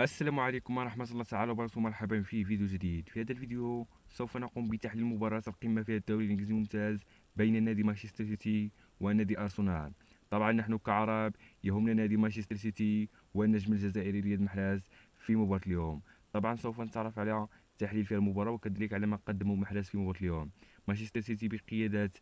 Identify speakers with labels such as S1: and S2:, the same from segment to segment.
S1: السلام عليكم ورحمة الله تعالى وبركاته مرحبا في فيديو جديد في هذا الفيديو سوف نقوم بتحليل مباراة القمة في الدوري الإنجليزي الممتاز بين نادي مانشستر سيتي ونادي أرسنال طبعا نحن كعرب يهمنا نادي مانشستر سيتي والنجم الجزائري رياض محراز في مباراة اليوم طبعا سوف نتعرف على تحليل في المباراة وكذلك على ما قدمه محراز في مباراة اليوم مانشستر سيتي بقيادة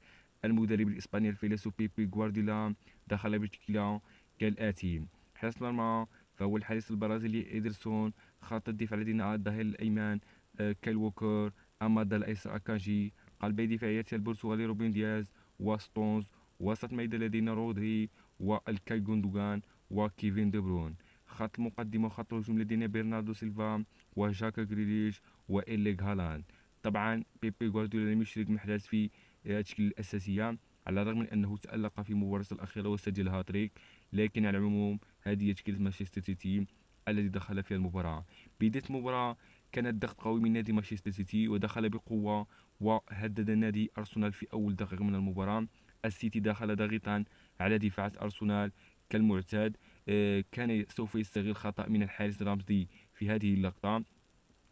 S1: المدرب الإسباني الفيلسوف بيبي غوارديولا دخل بتشكيلة كالآتي حراسة المرمى فهو الحارس البرازيلي إيدرسون خط الدفاع لدينا الظهير الأيمن آه، كايل ووكر امادا الأيسر أكاجي قلبي دفاعيات البرتغالي روبين دياز وستونز وسط ميدان لدينا رودري والكاي غوندوغان وكيفين دي برون خط المقدمة وخط الهجوم لدينا برناردو سيلفا وجاكا غريليش وإليغ هالاند طبعا بيبي غوارديولا لم يشرك محرز في التشكيل الأساسية على الرغم من أنه تألق في مباراته الأخيرة وسجل هاتريك لكن على العموم هذه هي تشكيلة مانشستر سيتي الذي دخل فيها المباراة بداية المباراة كان الضغط قوي من نادي مانشستر سيتي ودخل بقوة وهدد نادي أرسنال في أول دقيقة من المباراة السيتي دخل ضاغطا على دفاعات أرسنال كالمعتاد آه، كان سوف يستغل خطأ من الحارس رامزي في هذه اللقطة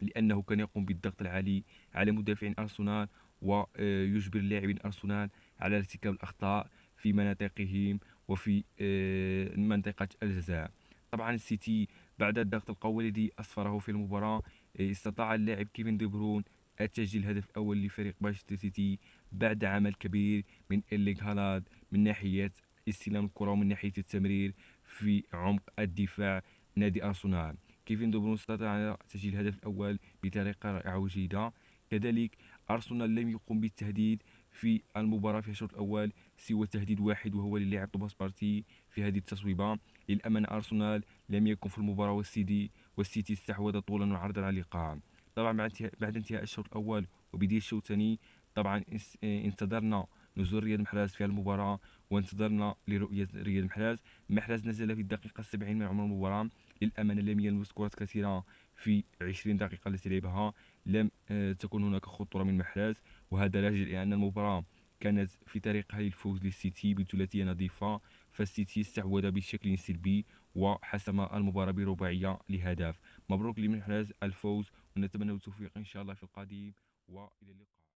S1: لأنه كان يقوم بالضغط العالي على مدافعين أرسنال ويجبر لاعبين أرسنال على ارتكاب الأخطاء في مناطقهم وفي آه، منطقة الجزاء طبعا السيتي بعد الضغط القوي الذي أسفره في المباراة آه، استطاع اللاعب كيفن دي برون التسجيل الهدف الأول لفريق مانشستر سيتي بعد عمل كبير من اليغ هالاند من ناحية استلام الكرة ومن ناحية التمرير في عمق الدفاع نادي أرسنال كيفن دي برون استطاع تسجيل الهدف الأول بطريقة رائعة وجيدة كذلك أرسنال لم يقم بالتهديد في المباراة في الشوط الأول سوى تهديد واحد وهو للاعب توماس بارتي في هذه التصويبة للأمانة أرسنال لم يكن في المباراة والسيدي والسيتي استحوذ طولا وعرضا على اللقاء طبعا بعد انتهاء الشوط الأول وبداية الشوط الثاني طبعا إيه، انتظرنا نزول رياض محراز في المباراة وانتظرنا لرؤية رياض محراز محراز نزل في الدقيقة 70 من عمر المباراة للأمانة لم يلمس كرة كثيرة في 20 دقيقة التي لعبها لم آه، تكن هناك خطورة من محراز وهذا لاجل أن يعني المباراة كانت في طريقها للفوز للسيتي بثلاثية نظيفة فالسيتي استعود بشكل سلبي وحسم المباراة برباعية لهدف مبروك لمحراز الفوز ونتمنى التوفيق إن شاء الله في القادم وإلى اللقاء